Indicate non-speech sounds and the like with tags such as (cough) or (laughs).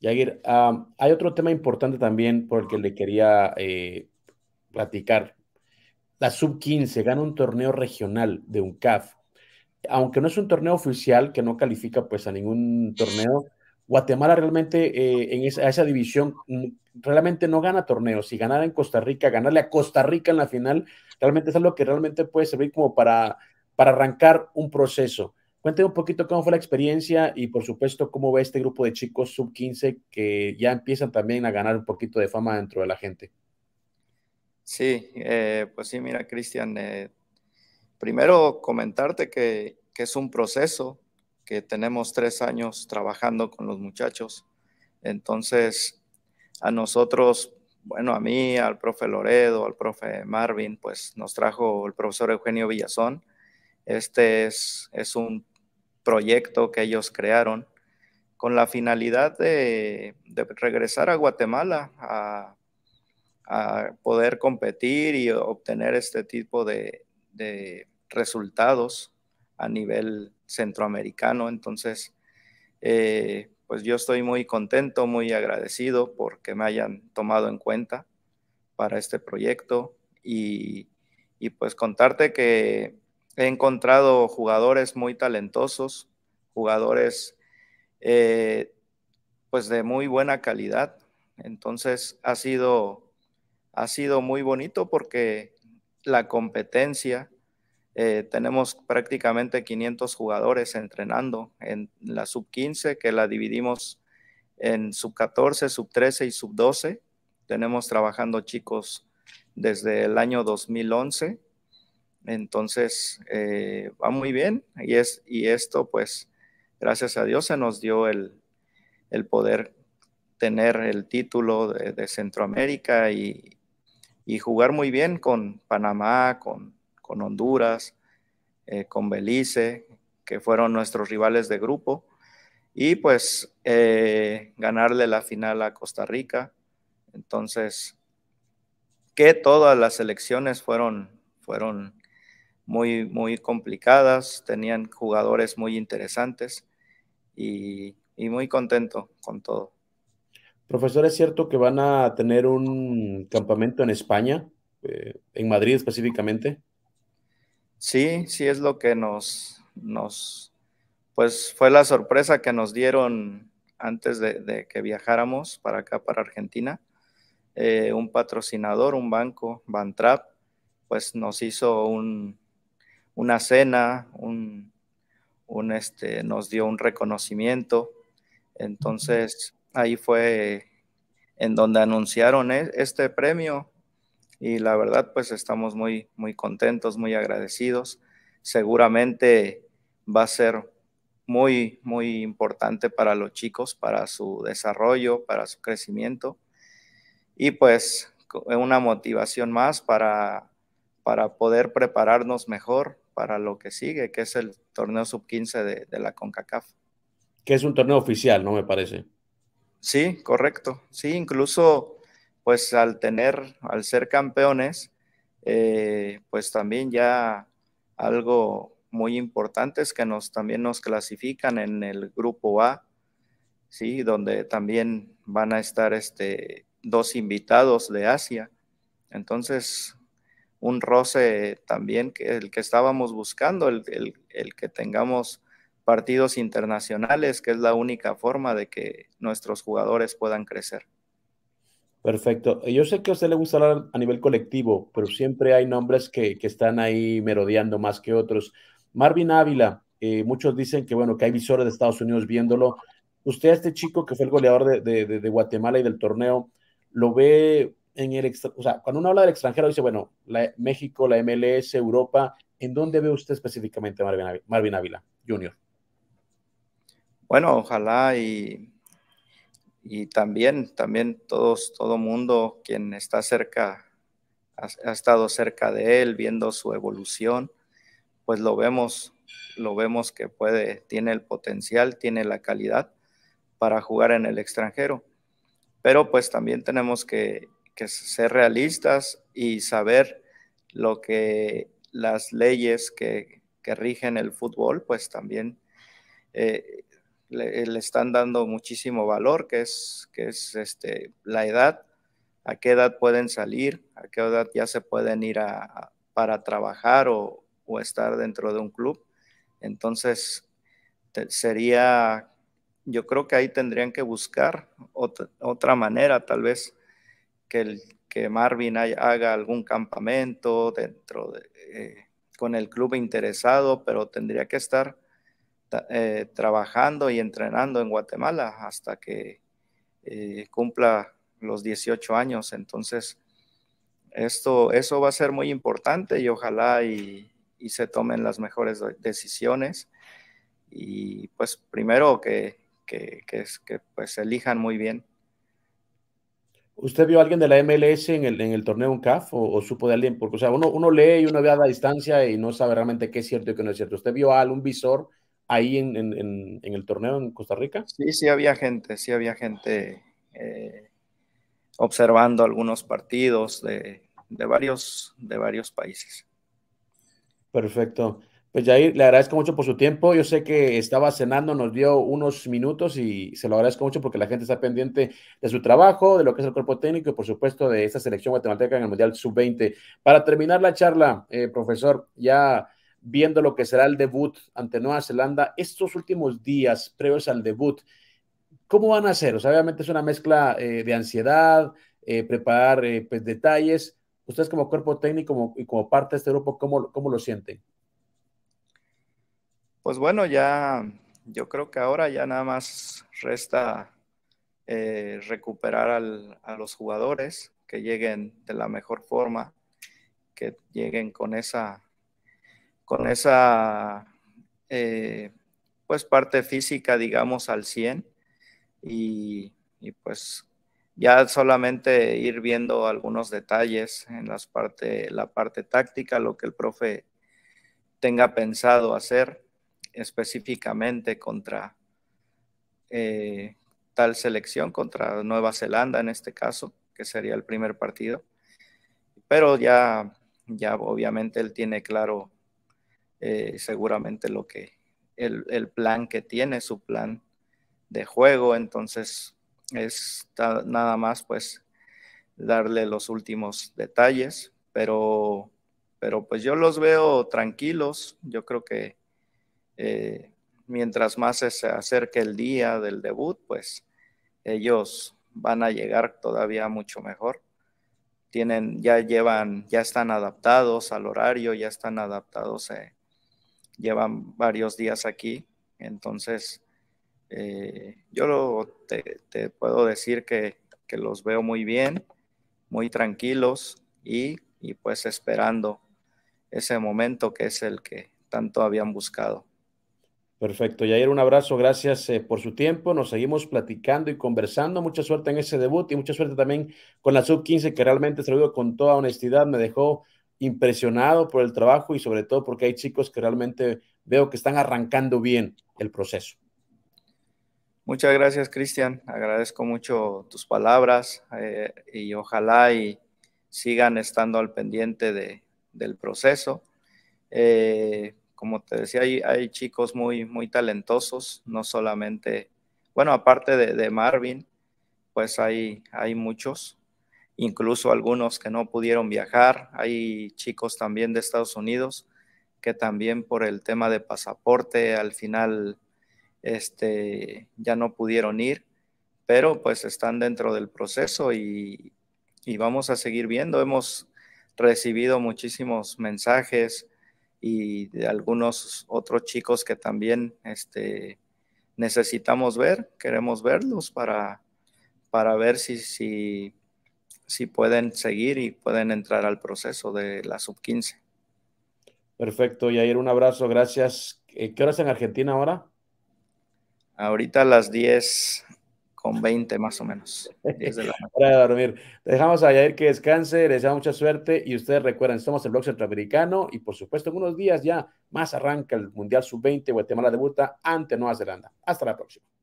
Yagir, hay otro tema importante también por el que le quería eh, platicar. La sub-15 gana un torneo regional de un CAF. Aunque no es un torneo oficial que no califica pues a ningún torneo, Guatemala realmente eh, en esa, división mm, realmente no gana torneos. Si ganar en Costa Rica, ganarle a Costa Rica en la final, realmente es algo que realmente puede servir como para arrancar un proceso. Cuéntame un poquito cómo fue la experiencia y por supuesto cómo ve este grupo de chicos sub 15 que ya empiezan también a ganar un poquito de fama dentro de la gente. Sí, eh, pues sí, mira, Cristian, eh, primero comentarte que, que, es un proceso, que tenemos tres años trabajando con los muchachos. Entonces, a nosotros, bueno, a mí, al profe Loredo, al profe Marvin, pues nos trajo el profesor Eugenio Villazón este es, es un proyecto que ellos crearon con la finalidad de, regresar a Guatemala a, poder competir y obtener este tipo de, resultados a nivel centroamericano. Entonces, eh, pues yo estoy muy contento, muy agradecido porque me hayan tomado en cuenta para este proyecto y, y pues contarte que He encontrado jugadores muy talentosos, jugadores eh, pues de muy buena calidad. Entonces ha sido, ha sido muy bonito porque la competencia, eh, tenemos prácticamente 500 jugadores entrenando en la sub 15 que la dividimos en sub 14, sub 13 y sub 12. Tenemos trabajando chicos desde el año 2011 entonces, eh, va muy bien y, es, y esto, pues, gracias a Dios se nos dio el, poder tener el título de, Centroamérica y, jugar muy bien con Panamá, con, Honduras, eh, con Belice, que fueron nuestros rivales de grupo, y pues eh, ganarle la final a Costa Rica. Entonces, que todas las elecciones fueron, fueron muy, muy complicadas, tenían jugadores muy interesantes y, muy contento con todo. Profesor, ¿es cierto que van a tener un campamento en España, eh, en Madrid específicamente? Sí, sí es lo que nos, nos, pues fue la sorpresa que nos dieron antes de, que viajáramos para acá, para Argentina. Eh, un patrocinador, un banco, Bantrap, pues nos hizo un, una cena, un, este, nos dio un reconocimiento. Entonces ahí fue en donde anunciaron e, este premio y la verdad pues estamos muy, muy contentos, muy agradecidos. Seguramente va a ser muy, muy importante para los chicos, para su desarrollo, para su crecimiento y pues una motivación más para, para poder prepararnos mejor, para lo que sigue, que es el torneo sub-15 de, la CONCACAF. Que es un torneo oficial, ¿no? Me parece. Sí, correcto. Sí, incluso pues al tener, al ser campeones, eh, pues también ya algo muy importante es que nos, también nos clasifican en el grupo A, ¿sí? Donde también van a estar este, dos invitados de Asia. Entonces, un roce también que el que estábamos buscando, el, que tengamos partidos internacionales, que es la única forma de que nuestros jugadores puedan crecer. Perfecto. Yo sé que a usted le gusta hablar a nivel colectivo, pero siempre hay nombres que, están ahí merodeando más que otros. Marvin Ávila, eh, muchos dicen que bueno, que hay visores de Estados Unidos viéndolo. Usted este chico que fue el goleador de Guatemala y del torneo, ¿lo ve cuando uno habla del extranjero, dice, bueno, México, la MLS, Europa, ¿en dónde ve usted específicamente a Marvin Ávila Junior? Bueno, ojalá y, y también, también todos, todo mundo quien está cerca, ha, ha estado cerca de él, viendo su evolución, pues lo vemos, lo vemos que puede, tiene el potencial, tiene la calidad para jugar en el extranjero. Pero pues también tenemos que, que ser realistas y saber lo que las leyes que, rigen el fútbol, pues también eh, eh, le, están dando muchísimo valor, que es, que es este, la edad, a qué edad pueden salir, a qué edad ya se pueden ir a, para trabajar o, estar dentro de un club. Entonces, sería, yo creo que ahí tendrían que buscar otra manera, tal vez, que, el, que Marvin haga algún campamento dentro de, eh, con el club interesado, pero tendría que estar eh, trabajando y entrenando en Guatemala hasta que eh, cumpla los 18 años. Entonces, esto, eso va a ser muy importante y ojalá y, se tomen las mejores decisiones. Y pues primero que, que, que pues, elijan muy bien. ¿Usted vio a alguien de la MLS en el, torneo en CAF o, supo de alguien? Porque, o sea, uno, uno lee y uno ve a la distancia y no sabe realmente qué es cierto y qué no es cierto. ¿Usted vio a algún visor ahí en, el torneo en Costa Rica? Sí, sí había gente, sí había gente eh, observando algunos partidos de, varios, de varios países. Perfecto. Pues Jair, le agradezco mucho por su tiempo. Yo sé que estaba cenando, nos dio unos minutos y se lo agradezco mucho porque la gente está pendiente de su trabajo, de lo que es el cuerpo técnico y por supuesto de esta selección guatemalteca en el Mundial Sub-20. Para terminar la charla, eh, profesor, ya viendo lo que será el debut ante Nueva Zelanda, estos últimos días previos al debut, ¿cómo van a ser? obviamente es una mezcla eh, de ansiedad, eh, preparar pues, detalles. Ustedes como cuerpo técnico y como, parte de este grupo, ¿cómo, cómo lo sienten? Pues bueno, ya yo creo que ahora ya nada más resta eh, recuperar a los jugadores que lleguen de la mejor forma, que lleguen con esa, con esa eh, pues parte física, digamos, al 100 y, pues ya solamente ir viendo algunos detalles en las parte, la parte táctica, lo que el profe tenga pensado hacer específicamente contra eh, tal selección, contra Nueva Zelanda en este caso, que sería el primer partido. Pero ya, ya obviamente él tiene claro eh, seguramente lo que, el, el, plan que tiene, su plan de juego, entonces es nada más pues darle los últimos detalles, pero, pero pues yo los veo tranquilos, yo creo que eh, mientras más se acerque el día del debut, pues ellos van a llegar todavía mucho mejor. Tienen, ya llevan, ya están adaptados al horario, ya están adaptados, eh, llevan varios días aquí. Entonces, eh, yo te, puedo decir que, los veo muy bien, muy tranquilos y pues esperando ese momento que es el que tanto habían buscado. Perfecto, Yair, un abrazo, gracias eh, por su tiempo. Nos seguimos platicando y conversando. Mucha suerte en ese debut y mucha suerte también con la sub-15, que realmente, se con toda honestidad, me dejó impresionado por el trabajo y sobre todo porque hay chicos que realmente veo que están arrancando bien el proceso. Muchas gracias, Cristian. Agradezco mucho tus palabras eh, y ojalá y sigan estando al pendiente de, del proceso. Eh, como te decía, hay, hay chicos muy, muy talentosos, no solamente, bueno, aparte de, Marvin, pues hay, hay muchos, incluso algunos que no pudieron viajar. Hay chicos también de Estados Unidos que también por el tema de pasaporte al final este, ya no pudieron ir, pero pues están dentro del proceso y, y vamos a seguir viendo. Hemos recibido muchísimos mensajes y de algunos otros chicos que también este, necesitamos ver, queremos verlos para, para ver si, si, si pueden seguir y pueden entrar al proceso de la sub-15. Perfecto, Yair, un abrazo, gracias. Eh, ¿Qué horas en Argentina ahora? Ahorita a las 10 con 20 más o menos. (laughs) dormir. Dejamos a Yair que descanse, les deseo mucha suerte y ustedes recuerden, somos el blog centroamericano y por supuesto en unos días ya más arranca el Mundial Sub-20, Guatemala debuta ante Nueva Zelanda. Hasta la próxima.